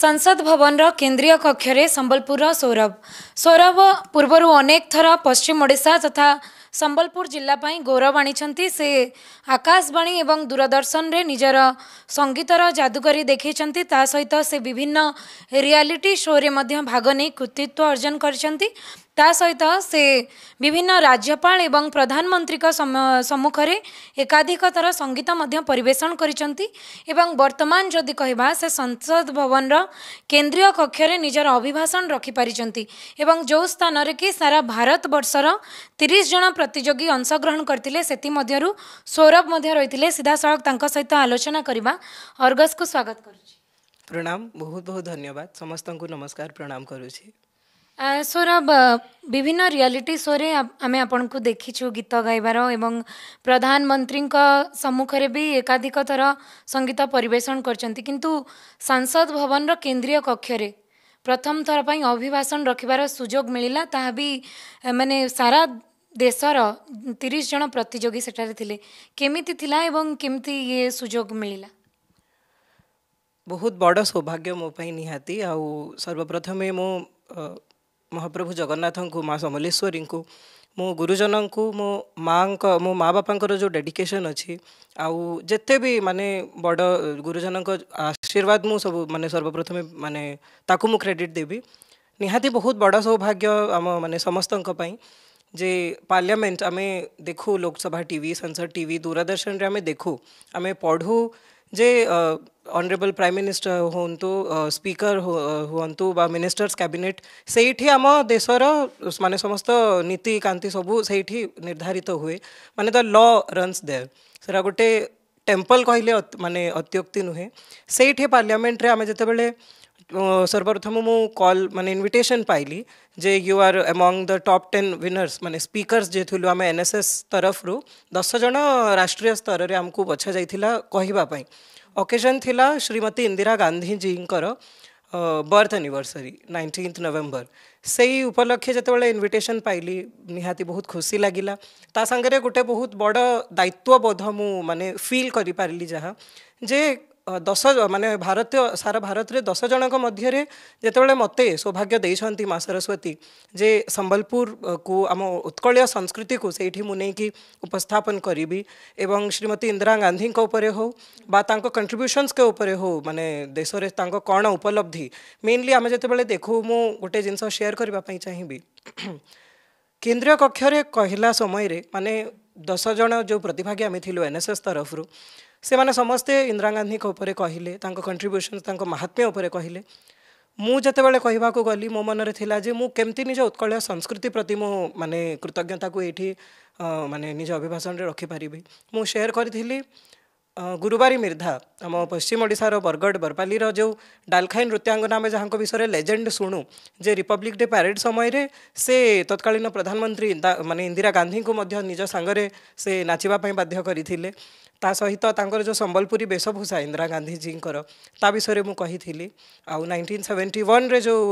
संसद भवन केन्द्रीय कक्षर सम्बलपुर सौरभ सौरभ पूर्व अनेक थर पश्चिम ओडा तथा संबलपुर जिला गौरव आनी से आकाशवाणी एवं दूरदर्शन रे निजर संगीतर जादूगरी देखिन्छ ता सहित से विभिन्न रियालीटी शो रे भाग नै कृतित्व अर्जन गरिन्छ ता सहित से विभिन्न राज्याल प्रधानमन्त्रीको सम्मुखर एकाधिकतर सङ्गीत परिवेषण गरि बर्तमान जति से संसद भवन र केन्द्रीय कक्षले निजर अभिभाषण की सारा भारतवर्ष जना प्रतियोगी अंशग्रहण गरिरहे तंका सहित आलोचना को स्वागत गरु प्रणाम बहुत बहुत धन्यवाद समस्त ସୌରଭ ବିଭିନ୍ନ ରିଆଲିଟି ଶୋରେ ଆମେ ଆପଣଙ୍କୁ ଦେଖିଛୁ ଗୀତ ଗାଇବାର ଏବଂ ପ୍ରଧାନମନ୍ତ୍ରୀଙ୍କ ସମ୍ମୁଖରେ ବି ଏକାଧିକ ଥର ସଙ୍ଗୀତ ପରିବେଷଣ କରିଛନ୍ତି କିନ୍ତୁ ସାଂସଦ ଭବନର କେନ୍ଦ୍ରୀୟ କକ୍ଷରେ ପ୍ରଥମ ଥର ପାଇଁ ଅଭିଭାଷଣ ରଖିବାର ସୁଯୋଗ ମିଳିଲା ତାହା ବି ମାନେ ସାରା ଦେଶର ତିରିଶ ଜଣ ପ୍ରତିଯୋଗୀ ସେଠାରେ ଥିଲେ କେମିତି ଥିଲା ଏବଂ କେମିତି ଇଏ ସୁଯୋଗ ମିଳିଲା ବହୁତ ବଡ଼ ସୌଭାଗ୍ୟ ମୋ ପାଇଁ ନିହାତି ଆଉ ସର୍ବପ୍ରଥମେ ମୁଁ ମହାପ୍ରଭୁ ଜଗନ୍ନାଥଙ୍କୁ ମା ସମଲେଶ୍ୱରୀଙ୍କୁ ମୋ ଗୁରୁଜନଙ୍କୁ ମୋ ମାଆଙ୍କ ମୋ ମା ବାପାଙ୍କର ଯେଉଁ ଡେଡିକେସନ୍ ଅଛି ଆଉ ଯେତେ ବି ମାନେ ବଡ଼ ଗୁରୁଜନଙ୍କ ଆଶୀର୍ବାଦ ମୁଁ ସବୁ ମାନେ ସର୍ବପ୍ରଥମେ ମାନେ ତାକୁ ମୁଁ କ୍ରେଡ଼ିଟ୍ ଦେବି ନିହାତି ବହୁତ ବଡ଼ ସୌଭାଗ୍ୟ ଆମ ମାନେ ସମସ୍ତଙ୍କ ପାଇଁ ଯେ ପାର୍ଲିଆମେଣ୍ଟ ଆମେ ଦେଖୁ ଲୋକସଭା ଟି ଭି ସଂସଦ ଟି ଭି ଦୂରଦର୍ଶନରେ ଆମେ ଦେଖୁ ଆମେ ପଢ଼ୁ જે ઓનરેબલ પ્રાઇમ મિનિસ્ટર ହୁଅନ୍ତୁ ସ୍ପିକର ହୁଅନ୍ତୁ ବା ମିନିଷ୍ଟର୍ସ କ୍ୟାବିନେଟ୍ ସେଇଠି ଆମ ଦେଶର ମାନେ ସମସ୍ତ ନୀତିକାନ୍ତି ସବୁ ସେଇଠି ନିର୍ଦ୍ଧାରିତ ହୁଏ ମାନେ ଦ ଲ ରନ୍ସ ଦେୟାର ସେଟା ଗୋଟେ ଟେମ୍ପଲ୍ କହିଲେ ମାନେ ଅତ୍ୟୁକ୍ତି ନୁହେଁ ସେଇଠି ପାର୍ଲିଆମେଣ୍ଟରେ ଆମେ ଯେତେବେଳେ सर्वप्रथम ମୁଁ କଲ୍ ମାନେ ଇନଭିଟେସନ୍ ପାଇଲି ଯେ you are among the top ten winners ମାନେ ସ୍ପିକର୍ସ ଯିଏ ଥିଲୁ ଆମେ ଏନ୍ ଏସ୍ ଏସ୍ ତରଫରୁ ଦଶ ଜଣ ରାଷ୍ଟ୍ରୀୟ ସ୍ତରରେ ଆମକୁ ବଛାଯାଇଥିଲା କହିବା ପାଇଁ ଅକେଜନ୍ ଥିଲା ଶ୍ରୀମତୀ ଇନ୍ଦିରା ଗାନ୍ଧୀଜୀଙ୍କର बर्थ आनिभर्सरी नाइन्टीन्थ नवेम्बर सेही उपलक्षे जेतबळे इनविटेशन पाइली निहाती बहुत खुशी लागिला ता संगे गोटे बहुत बड़ दायित्वबोध मु माने फील करी पारली जहा जे ଦଶ ମାନେ ଭାରତୀୟ ସାରା ଭାରତରେ ଦଶ ଜଣଙ୍କ ମଧ୍ୟରେ ଯେତେବେଳେ ମୋତେ ସୌଭାଗ୍ୟ ଦେଇଛନ୍ତି ମା ସରସ୍ୱତୀ ଯେ ସମ୍ବଲପୁରକୁ ଆମ ଉତ୍କଳୀୟ ସଂସ୍କୃତିକୁ ସେଇଠି ମୁଁ ନେଇକି ଉପସ୍ଥାପନ କରିବି ଏବଂ ଶ୍ରୀମତୀ ଇନ୍ଦିରା ଗାନ୍ଧୀଙ୍କ ଉପରେ ହେଉ ବା ତାଙ୍କ କଣ୍ଟ୍ରିବ୍ୟୁସନ୍ସଙ୍କ ଉପରେ ହେଉ ମାନେ ଦେଶରେ ତାଙ୍କ କ'ଣ ଉପଲବ୍ଧି ମେନଲି ଆମେ ଯେତେବେଳେ ଦେଖୁ ମୁଁ ଗୋଟେ ଜିନିଷ ସେୟାର କରିବା ପାଇଁ ଚାହିଁବି କେନ୍ଦ୍ରୀୟ କକ୍ଷରେ କହିଲା ସମୟରେ ମାନେ ଦଶ ଜଣ ଯେଉଁ ପ୍ରତିଭାଗୀ ଆମେ ଥିଲୁ ଏନ୍ଏସ୍ଏସ୍ ତରଫରୁ त्यो समस्तै इन्दिरागान्धी उप कहिले कन्ट्रिब्युसन महात्म्यो कहिबा को कली मो मन जे मु केमति निज उत्कलीय संस्कृति प्रति माने कृतज्ञता मु शेयर करथिली म मिर्धा गरिर्धा पश्चिम ओडिसा रो बरगड बरपाली रो जो डालखाइन नृत्याङ्गन रे लेजेंड लेजेण्ड जे रिपब्लिक डे समय रे से तत्कालीन मध्य निज संग रे से नाचिबा पई बाध्य ତା ସହିତ ତାଙ୍କର ଯେଉଁ ସମ୍ବଲପୁରୀ ବେଶଭୂଷା ଇନ୍ଦିରା ଗାନ୍ଧିଜୀଙ୍କର ତା ବିଷୟରେ ମୁଁ କହିଥିଲି ଆଉ ନାଇଣ୍ଟିନ୍ ସେଭେଣ୍ଟି ୱାନ୍ରେ ଯେଉଁ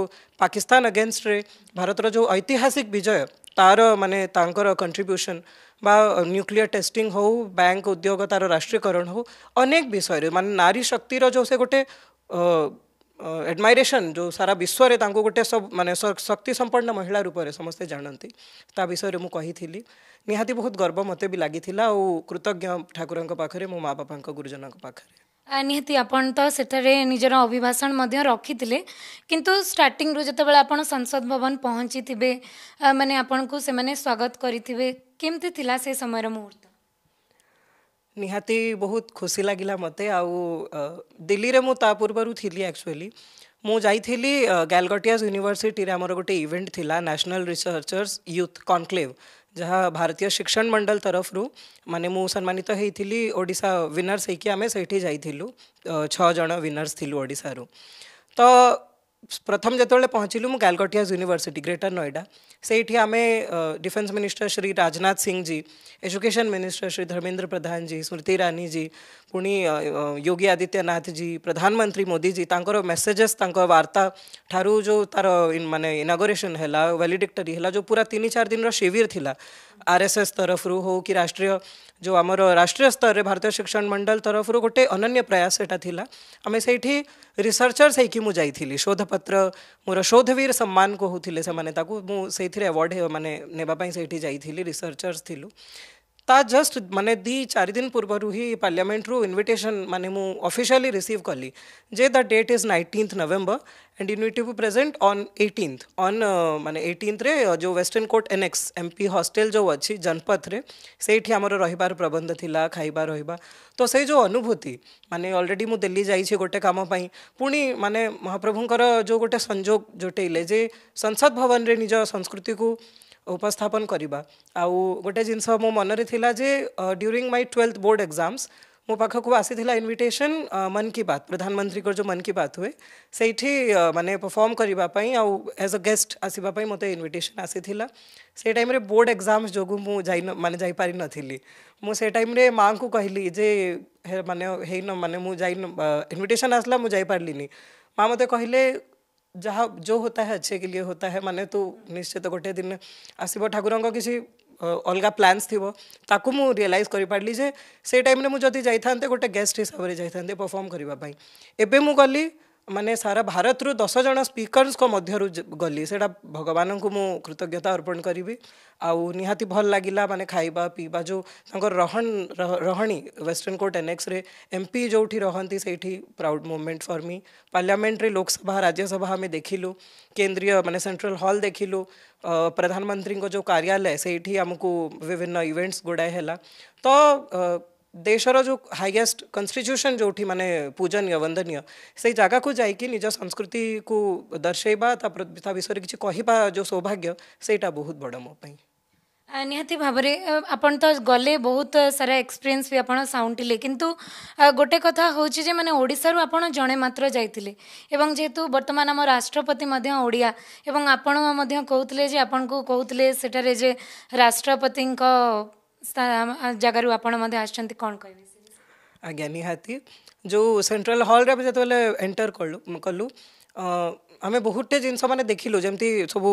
ପାକିସ୍ତାନ ଅଗେନଷ୍ଟରେ ଭାରତର ଯେଉଁ ଐତିହାସିକ ବିଜୟ ତାର ମାନେ ତାଙ୍କର କଣ୍ଟ୍ରିବ୍ୟୁସନ୍ বা ନ୍ୟୁକ୍ଲିୟର ଟେଷ୍ଟିଂ ହେଉ ବ୍ୟାଙ୍କ ଉଦ୍ୟୋଗ ତାର ରାଷ୍ଟ୍ରୀୟକରଣ ହେଉ ଅନେକ ବିଷୟରେ ମାନେ ନାରୀ ଶକ୍ତିର ଯେଉଁ ସେ ଗୋଟେ एडमायरेसन जो सारा विश्व तांको गोटे सब माने शक्ति संपन्न महिला रूप से समस्ते जानते ता विषय मु कही निहाती बहुत गर्व मते भी लगी कृतज्ञ ठाकुर पाखे मो माँ बापा गुरुजन पाखे ନିହାତି ଆପଣ ତ ସେଠାରେ ନିଜର ଅଭିଭାଷଣ ମଧ୍ୟ ରଖିଥିଲେ କିନ୍ତୁ ଷ୍ଟାର୍ଟିଂରୁ ଯେତେବେଳେ ଆପଣ ସଂସଦ ଭବନ ପହଞ୍ଚିଥିବେ ମାନେ ଆପଣଙ୍କୁ ସେମାନେ ସ୍ୱାଗତ କରିଥିବେ କେମିତି ଥିଲା ସେ ସମୟର ମୁହୂର୍ତ୍ତ ନିହାତି ବହୁତ ଖୁସି ଲାଗିଲା ମୋତେ ଆଉ ଦିଲ୍ଲୀରେ ମୁଁ ତା ପୂର୍ବରୁ ଥିଲି ଆକ୍ଚୁଆଲି ମୁଁ ଯାଇଥିଲି ଗାଲଗଟିଆସ୍ ୟୁନିଭର୍ସିଟିରେ ଆମର ଗୋଟେ ଇଭେଣ୍ଟ ଥିଲା ନ୍ୟାସନାଲ୍ ରିସର୍ଚର୍ସ ୟୁଥ୍ କନକ୍ଲେଭ୍ ଯାହା ଭାରତୀୟ ଶିକ୍ଷଣ ମଣ୍ଡଳ ତରଫରୁ ମାନେ ମୁଁ ସମ୍ମାନିତ ହେଇଥିଲି ଓଡ଼ିଶା ୱିନର୍ସ ହେଇକି ଆମେ ସେଇଠି ଯାଇଥିଲୁ ଛଅ ଜଣ ୱିନର୍ସ ଥିଲୁ ଓଡ଼ିଶାରୁ ତ प्रथम जो पहुँचल मु कालकटियाज यूनिवर्सिटी ग्रेटर नोएडा से आम defence minister Shri Rajnath Singh ji education minister Shri Dharmendra Pradhan ji Smriti Irani ji पुणी योगी आदित्यनाथ जी प्रधानमंत्री मोदी जी तर मेसेजेस वार्ता ठारू जो तार इन, मान इनागोरेसन है वालिडिक्टरी है जो पूरा तीन चार दिन शिविर था आरएसएस तरफ रु हो कि राष्ट्रीय जो आम राष्ट्रीय स्तर में भारतीय शिक्षण मंडल तरफ गोटे अन्य प्रयास एटा थिला आमे सेठी रिसर्चर्स हेकि मु शोधपत्र मोर शोधवीर सम्मान को होथिले से माने ताकू मु सेथिरे अवार्ड माने नेबा पई रिसर्चर्स थिलु ता जस्ट मैंने दि चार दिन पूर्व ही पार्लियामेंट रु इनविटेशन माने मु रिसीव कली जे the date is nineteen November and you need to be present on eighteen on माने एटीन रे जो Western Court annexe M P hostel जो अच्छी जनपथ रे ସେଇଠି ଆମର ରହିବାର ପ୍ରବନ୍ଧ ଥିଲା ଖାଇବା ରହିବା ତ ସେଇ ଯେଉଁ ଅନୁଭୂତି ମାନେ ଅଲରେଡ଼ି ମୁଁ ଦିଲ୍ଲୀ ଯାଇଛି ଗୋଟେ କାମ ପାଇଁ ପୁଣି ମାନେ ମହାପ୍ରଭୁଙ୍କର ଯେଉଁ ଗୋଟେ ସଂଯୋଗ ଜୋଟେଇଲେ ଯେ ସଂସଦ ଭବନରେ ନିଜ ସଂସ୍କୃତିକୁ ଉପସ୍ଥାପନ କରିବା ଆଉ ଗୋଟେ ଜିନିଷ ମୋ ମନରେ ଥିଲା ଯେ during my twelfth board exams ମୋ ପାଖକୁ ଆସିଥିଲା ଇନଭିଟେସନ୍ ମନ୍ କି ବାତ୍ ପ୍ରଧାନମନ୍ତ୍ରୀଙ୍କର ଯେଉଁ ମନ୍ କି ବାତ୍ ହୁଏ ସେଇଠି ମାନେ ପରଫର୍ମ କରିବା ପାଇଁ ଆଉ ଆଜ୍ ଅ ଗେଷ୍ଟ ଆସିବା ପାଇଁ ମୋତେ ଇନଭିଟେସନ୍ ଆସିଥିଲା ସେ ଟାଇମ୍ରେ ବୋର୍ଡ଼ ଏକ୍ଜାମ୍ସ ଯୋଗୁଁ ମୁଁ ଯାଇ ମାନେ ଯାଇପାରିନଥିଲି ମୁଁ ସେ ଟାଇମ୍ରେ ମାଆଙ୍କୁ କହିଲି ଯେ ମାନେ ହେଇନ ମାନେ ମୁଁ ଯାଇ ଇନଭିଟେସନ୍ ଆସିଲା ମୁଁ ଯାଇପାରିଲିନି ମାଆ ମୋତେ କହିଲେ ଯାହା ଯେଉଁ ହୋତା ହେ ଅଛେ କି ଲିଏ ହୋତା ହେ ମାନେ ତୁ ନିଶ୍ଚିତ ଗୋଟିଏ ଦିନ ଆସିବ ଠାକୁରଙ୍କ କିଛି ଅଲଗା ପ୍ଲାନ୍ସ ଥିବ ତାକୁ ମୁଁ ରିଏଲାଇଜ୍ କରିପାରିଲି ଯେ ସେଇ ଟାଇମ୍ରେ ମୁଁ ଯଦି ଯାଇଥାନ୍ତେ ଗୋଟେ ଗେଷ୍ଟ ହିସାବରେ ଯାଇଥାନ୍ତି ପରଫର୍ମ କରିବା ପାଇଁ ଏବେ ମୁଁ ଗଲି माने सारा भारत रु दस जन स्पीकर्स गली से भगवान को मु कृतज्ञता अर्पण करी आउ भल लगे मानते खावा पीवा जो रहन रहणी Western Court annexe M P जो रहा से proud moment for me parliament रे लोकसभा राज्यसभा आम केन्द्रीय केंद्रीय माने सेंट्रल हॉल देखिलु प्रधानमंत्री जो कार्यालय से आमको विभिन्न इवेंट्स गुड़ाए है तो ଦେଶର ଯେଉଁ ହାଇଏଷ୍ଟ କନଷ୍ଟିଚ୍ୟୁସନ୍ ଯେଉଁଠି ମାନେ ପୂଜନୀୟ ବନ୍ଦନୀୟ ସେଇ ଜାଗାକୁ ଯାଇକି ନିଜ ସଂସ୍କୃତିକୁ ଦର୍ଶାଇବା ତା ବିଷୟରେ କିଛି କହିବା ଯେଉଁ ସୌଭାଗ୍ୟ ସେଇଟା ବହୁତ ବଡ଼ ମୋ ପାଇଁ ନିହାତି ଭାବରେ ଆପଣ ତ ଗଲେ ବହୁତ ସାରା ଏକ୍ସପିରିଏନ୍ସ ବି ଆପଣ ସାଉଣ୍ଟିଲେ କିନ୍ତୁ ଗୋଟେ କଥା ହେଉଛି ଯେ ମାନେ ଓଡ଼ିଶାରୁ ଆପଣ ଜଣେ ମାତ୍ର ଯାଇଥିଲେ ଏବଂ ଯେହେତୁ ବର୍ତ୍ତମାନ ଆମ ରାଷ୍ଟ୍ରପତି ମଧ୍ୟ ଓଡ଼ିଆ ଏବଂ ଆପଣ ମଧ୍ୟ କହୁଥିଲେ ଯେ ଆପଣଙ୍କୁ କହୁଥିଲେ ସେଠାରେ ଯେ ରାଷ୍ଟ୍ରପତିଙ୍କ ଜାଗାରୁ ଆପଣ ମଧ୍ୟ ଆସିଛନ୍ତି କ'ଣ କହିବେ ଆଜ୍ଞା ନିହାତି ଯେଉଁ ସେଣ୍ଟ୍ରାଲ ହଲ୍ରେ ଆମେ ଯେତେବେଳେ ଏଣ୍ଟର କଲୁ କଲୁ ଆମେ ବହୁତଟେ ଜିନିଷ ମାନେ ଦେଖିଲୁ ଯେମିତି ସବୁ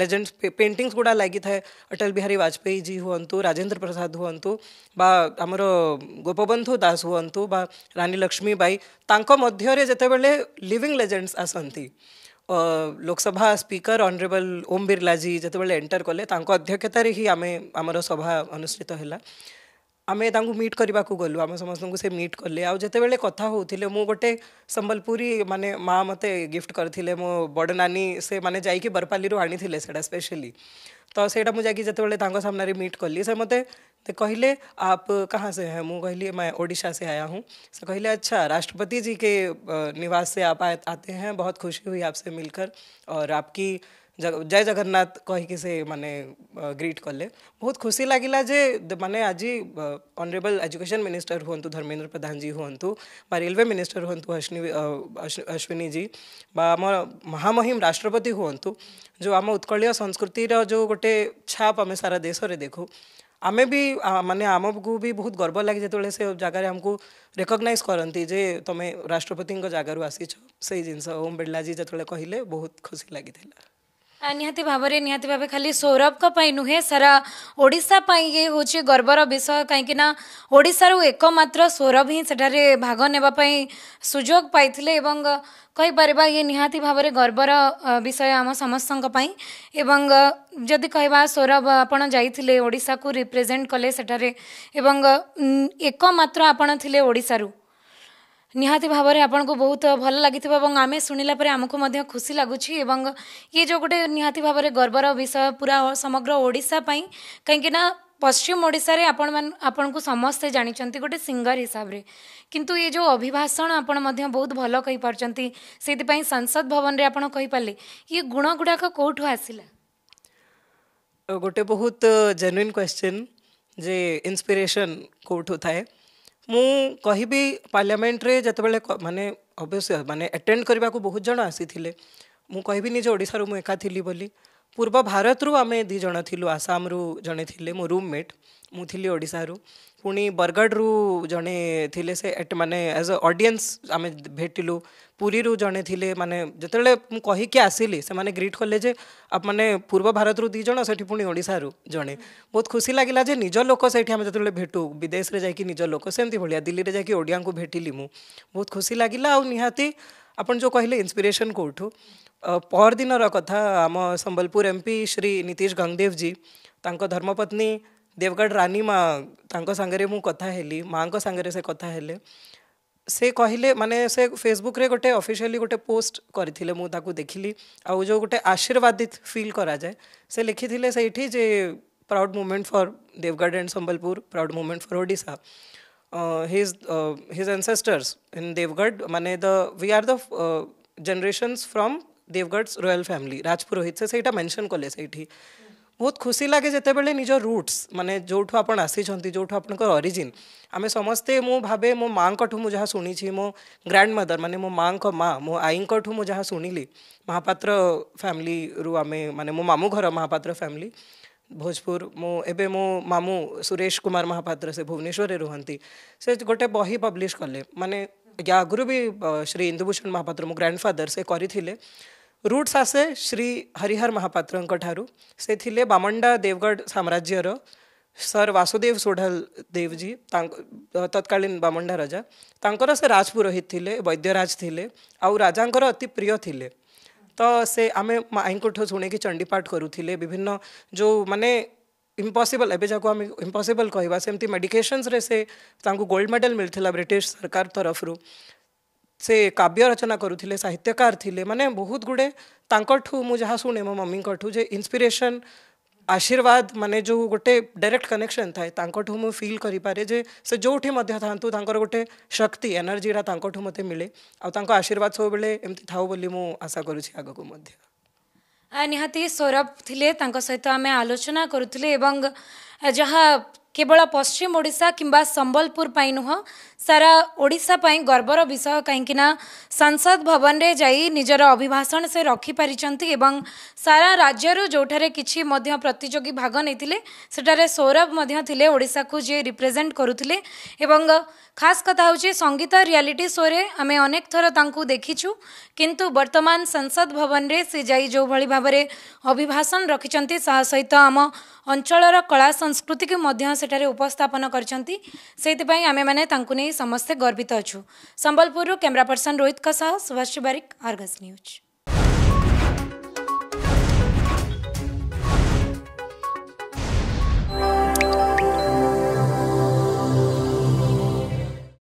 ଲେଜେଣ୍ଡ ପେଣ୍ଟିଙ୍ଗସ୍ ଗୁଡ଼ା ଲାଗିଥାଏ ଅଟଲ ବିହାରୀ ବାଜପେୟୀ ଜୀ ହୁଅନ୍ତୁ ରାଜେନ୍ଦ୍ର ପ୍ରସାଦ ହୁଅନ୍ତୁ ବା ଆମର ଗୋପବନ୍ଧୁ ଦାସ ହୁଅନ୍ତୁ ବା ରାଣୀ ଲକ୍ଷ୍ମୀବାଇ ତାଙ୍କ ମଧ୍ୟରେ ଯେତେବେଳେ ଲିଭିଂ ଲେଜେଣ୍ଡସ୍ ଆସନ୍ତି ଲୋକସଭା ସ୍ପିକର ଅନରେବଲ୍ ଓମ୍ ବିର୍ଲା ଜୀ ଯେତେବେଳେ ଏଣ୍ଟର କଲେ ତାଙ୍କ ଅଧ୍ୟକ୍ଷତାରେ ହିଁ ଆମେ ଆମର ସଭା ଅନୁଷ୍ଠିତ ହେଲା आमे तांगु मीट करबा को गलु आम समस्त से मीट कले आ जते बेले कथा होथिले मु गोटे संबलपुरी माने मां मते गिफ्ट करथिले मो बड नानी से मैंने जाई बरपाली रो आनी थिले स्पेशली तो सेडा मु जाकी बेले सामने रे मीट करली से मत ते आप कहाँ से है मु कहली मैं ओडिशा से आया हूँ से कहले अच्छा राष्ट्रपति जी के निवास से आप आते हैं बहुत खुशी हुई आपसे मिलकर और आपकी जय जगन्नाथ कहीकि से मैंने ग्रीट कले बहुत खुशी लगला जे मैंने आज अनरेबल एजुकेशन मिनिस्टर हूँ धर्मेन्द्र प्रधान जी हूँ रेलवे मिनिस्टर हूँ अश्विनी अश्विनी जी आम महामहिम राष्ट्रपति हूँ जो आम उत्कल संस्कृति जो गोटे छाप आम सारा देश में देखू आम भी मानने आम को भी बहुत गर्व लगे जो से जगार आमको रेकग्नइज करती तुम राष्ट्रपति जगार आसीच से जिनस ओम बिर्लाजी जो कहले बहुत खुशी लगी ନିହାତି ଭାବରେ ନିହାତି ଭାବେ ଖାଲି ସୌରଭଙ୍କ ପାଇଁ ନୁହେଁ ସାରା ଓଡ଼ିଶା ପାଇଁ ଇଏ ହେଉଛି ଗର୍ବର ବିଷୟ କାହିଁକିନା ଓଡ଼ିଶାରୁ ଏକମାତ୍ର ସୌରଭ ହିଁ ସେଠାରେ ଭାଗ ନେବା ପାଇଁ ସୁଯୋଗ ପାଇଥିଲେ ଏବଂ କହିପାରିବା ଇଏ ନିହାତି ଭାବରେ ଗର୍ବର ବିଷୟ ଆମ ସମସ୍ତଙ୍କ ପାଇଁ ଏବଂ ଯଦି କହିବା ସୌରଭ ଆପଣ ଯାଇଥିଲେ ଓଡ଼ିଶାକୁ ରିପ୍ରେଜେଣ୍ଟ କଲେ ସେଠାରେ ଏବଂ ଏକମାତ୍ର ଆପଣ ଥିଲେ ଓଡ଼ିଶାରୁ ନିହାତି ଭାବରେ ଆପଣଙ୍କୁ ବହୁତ ଭଲ ଲାଗିଥିବ ଏବଂ ଆମେ ଶୁଣିଲା ପରେ ଆମକୁ ମଧ୍ୟ ଖୁସି ଲାଗୁଛି ଏବଂ ଇଏ ଯେଉଁ ଗୋଟେ ନିହାତି ଭାବରେ ଗର୍ବର ବିଷୟ ପୁରା ସମଗ୍ର ଓଡ଼ିଶା ପାଇଁ କାହିଁକିନା ପଶ୍ଚିମ ଓଡ଼ିଶାରେ ଆପଣମାନେ ଆପଣଙ୍କୁ ସମସ୍ତେ ଜାଣିଛନ୍ତି ଗୋଟେ ସିଙ୍ଗର ହିସାବରେ କିନ୍ତୁ ଏ ଯେଉଁ ଅଭିଭାଷଣ ଆପଣ ମଧ୍ୟ ବହୁତ ଭଲ କହିପାରୁଛନ୍ତି ସେଇଥିପାଇଁ ସଂସଦ ଭବନରେ ଆପଣ କହିପାରିଲେ ଇଏ ଗୁଣ ଗୁଡ଼ାକ କେଉଁଠୁ ଆସିଲା ଗୋଟେ ବହୁତ ଜେନ୍ୟୁନ୍ କ୍ୱେଶ୍ଚିନ୍ ଯେ ଇନ୍ସପିରେସନ୍ କେଉଁଠୁ ଥାଏ ମୁଁ କହିବି ପାର୍ଲାମେଣ୍ଟରେ ଯେତେବେଳେ ମାନେ ଅବଶ୍ୟ ମାନେ ଆଟେଣ୍ଡ କରିବାକୁ ବହୁତ ଜଣ ଆସିଥିଲେ ମୁଁ କହିବିନି ଯେ ଓଡ଼ିଶାରୁ ମୁଁ ଏକା ଥିଲି ବୋଲି ପୂର୍ବ ଭାରତରୁ ଆମେ ଦୁଇ ଜଣ ଥିଲୁ ଆସାମରୁ ଜଣେ ଥିଲେ ମୋ ରୁମ୍ମେଟ୍ ମୁଁ ଥିଲି ଓଡ଼ିଶାରୁ ପୁଣି ବରଗଡ଼ରୁ ଜଣେ ଥିଲେ ସେ ମାନେ ଆଜ୍ ଅ ଅଡ଼ିଏନ୍ସ ଆମେ ଭେଟିଲୁ ପୁରୀରୁ ଜଣେ ଥିଲେ ମାନେ ଯେତେବେଳେ ମୁଁ କହିକି ଆସିଲି ସେମାନେ ଗ୍ରିଟ୍ କଲେ ଯେ ମାନେ ପୂର୍ବ ଭାରତରୁ ଦୁଇ ଜଣ ସେଠି ପୁଣି ଓଡ଼ିଶାରୁ ଜଣେ ବହୁତ ଖୁସି ଲାଗିଲା ଯେ ନିଜ ଲୋକ ସେଇଠି ଆମେ ଯେତେବେଳେ ଭେଟୁ ବିଦେଶରେ ଯାଇକି ନିଜ ଲୋକ ସେମିତି ଭଳିଆ ଦିଲ୍ଲୀରେ ଯାଇକି ଓଡ଼ିଆଙ୍କୁ ଭେଟିଲି ମୁଁ ବହୁତ ଖୁସି ଲାଗିଲା ଆଉ ନିହାତି ଆପଣ ଯେଉଁ କହିଲେ ଇନ୍ସପିରେସନ୍ କେଉଁଠୁ ପରଦିନର କଥା ଆମ ସମ୍ବଲପୁର ଏମ୍ ପି ଶ୍ରୀ ନୀତିଶ ଗଙ୍ଗଦେବ ଜୀ ତାଙ୍କ ଧର୍ମପତ୍ନୀ ଦେବଗଡ଼ ରାନୀ ମା' ତାଙ୍କ ସାଙ୍ଗରେ ମୁଁ କଥା ହେଲି ମାଆଙ୍କ ସାଙ୍ଗରେ ସେ କଥା ହେଲେ ସେ କହିଲେ ମାନେ ସେ ଫେସବୁକ୍ରେ ଗୋଟେ ଅଫିସିଆଲି ଗୋଟେ ପୋଷ୍ଟ କରିଥିଲେ ମୁଁ ତାକୁ ଦେଖିଲି ଆଉ ଯେଉଁ ଗୋଟେ ଆଶୀର୍ବାଦିତ ଫିଲ୍ କରାଯାଏ ସେ ଲେଖିଥିଲେ ସେଇଠି ଯେ proud movement for Deogarh and Sambalpur proud movement for Odisha his uh, his ancestors in Devgarh. Mane the we are the uh, generations from Devgarh's royal family. Rajpurohit se seita mention kole seithi. ବହୁତ ଖୁସି ଲାଗେ ଯେତେବେଳେ ନିଜ ରୁଟ୍ସ ମାନେ ଯେଉଁଠୁ ଆପଣ ଆସିଛନ୍ତି ଯେଉଁଠୁ ଆପଣଙ୍କର ଅରିଜିନ୍ ଆମେ ସମସ୍ତେ ମୁଁ ଭାବେ ମୋ ମାଆଙ୍କଠୁ ମୁଁ ଯାହା ଶୁଣିଛି ମୋ ଗ୍ରାଣ୍ଡ ମଦର ମାନେ ମୋ ମାଆଙ୍କ ମା ମୋ ଆଈଙ୍କଠୁ ମୁଁ ଯାହା ଶୁଣିଲି ମହାପାତ୍ର ଫ୍ୟାମିଲିରୁ ଆମେ ମାନେ ମୋ ମାମୁଁ ଘର ମହାପାତ୍ର ଫ୍ୟାମିଲି ଭୋଜପୁର ମୁଁ ଏବେ ମୋ ମାମୁଁ ସୁରେଶ କୁମାର ମହାପାତ୍ର ସେ ଭୁବନେଶ୍ୱରରେ ରୁହନ୍ତି ସେ ଗୋଟେ ବହି ପବ୍ଲିଶ କଲେ ମାନେ ୟା ଆଗରୁ ବି ଶ୍ରୀ ଇନ୍ଦୁଭୂଷଣ ମହାପାତ୍ର ମୋ ଗ୍ରାଣ୍ଡ ଫାଦର ସେ କରିଥିଲେ रूट्स आसे श्री हरिहर महापात्र से थिले बामंडा देवगढ़ साम्राज्यर सर वासुदेव सोढल देव तत्कालीन बामंडा राजा तांकर से राजपुरोहित थिले वैद्यराज थिले आउ राजांकर अति प्रिय थिले तो से आम आमे माईंकोठ शुणी चंडीपाठ करुले विभिन्न जो मानने इम्पसिबल एवं जहाँ आम इम्पसिबल कहवा सेमती मेडिकेशन्स से गोल्ड मेडल मिलता ब्रिटिश सरकार तरफ ସେ କାବ୍ୟ ରଚନା କରୁଥିଲେ ସାହିତ୍ୟକାର ଥିଲେ ମାନେ ବହୁତ ଗୁଡ଼େ ତାଙ୍କଠୁ ମୁଁ ଯାହା ଶୁଣେ ମୋ ମମିଙ୍କଠୁ ଯେ ଇନ୍ସପିରେସନ୍ ଆଶୀର୍ବାଦ ମାନେ ଯେଉଁ ଗୋଟେ ଡାଇରେକ୍ଟ କନେକ୍ସନ୍ ଥାଏ ତାଙ୍କଠୁ ମୁଁ ଫିଲ୍ କରିପାରେ ଯେ ସେ ଯେଉଁଠି ମଧ୍ୟ ଥାଆନ୍ତୁ ତାଙ୍କର ଗୋଟେ ଶକ୍ତି ଏନର୍ଜିଟା ତାଙ୍କଠୁ ମୋତେ ମିଳେ ଆଉ ତାଙ୍କ ଆଶୀର୍ବାଦ ସବୁବେଳେ ଏମିତି ଥାଉ ବୋଲି ମୁଁ ଆଶା କରୁଛି ଆଗକୁ ମଧ୍ୟ ନିହାତି ସୌରଭ ଥିଲେ ତାଙ୍କ ସହିତ ଆମେ ଆଲୋଚନା କରୁଥିଲେ ଏବଂ ଯାହା କେବଳ ପଶ୍ଚିମ ଓଡ଼ିଶା କିମ୍ବା ସମ୍ବଲପୁର ପାଇଁ ନୁହଁ ସାରା ଓଡ଼ିଶା ପାଇଁ ଗର୍ବର ବିଷୟ କାହିଁକିନା ସଂସଦ ଭବନରେ ଯାଇ ନିଜର ଅଭିଭାଷଣ ସେ ରଖିପାରିଛନ୍ତି ଏବଂ ସାରା ରାଜ୍ୟରୁ ଯେଉଁଠାରେ କିଛି ମଧ୍ୟ ପ୍ରତିଯୋଗୀ ଭାଗ ନେଇଥିଲେ ସେଠାରେ ସୌରଭ ମଧ୍ୟ ଥିଲେ ଓଡ଼ିଶାକୁ ଯିଏ ରିପ୍ରେଜେଣ୍ଟ କରୁଥିଲେ ଏବଂ ଖାସ କଥା ହେଉଛି ସଙ୍ଗୀତ ରିଆଲିଟି ଶୋରେ ଆମେ ଅନେକ ଥର ତାଙ୍କୁ ଦେଖିଛୁ କିନ୍ତୁ ବର୍ତ୍ତମାନ ସଂସଦ ଭବନରେ ସେ ଯାଇ ଯେଉଁଭଳି ଭାବରେ ଅଭିଭାଷଣ ରଖିଛନ୍ତି ତାହା ସହିତ ଆମ ଅଞ୍ଚଳର କଳା ସଂସ୍କୃତିକୁ ମଧ୍ୟ ସେଠାରେ ଉପସ୍ଥାପନ କରିଛନ୍ତି ସେଇଥିପାଇଁ ଆମେମାନେ ତାଙ୍କୁ ନେଇ ସମସ୍ତେ ଗର୍ବିତ ଅଛୁ ସମ୍ବଲପୁରରୁ କ୍ୟାମେରା ପର୍ସନ ରୋହିତ ସହ ସୁଭାଷ ବାରିକ ଅର୍ଗସ୍ ନ୍ୟୁଜ୍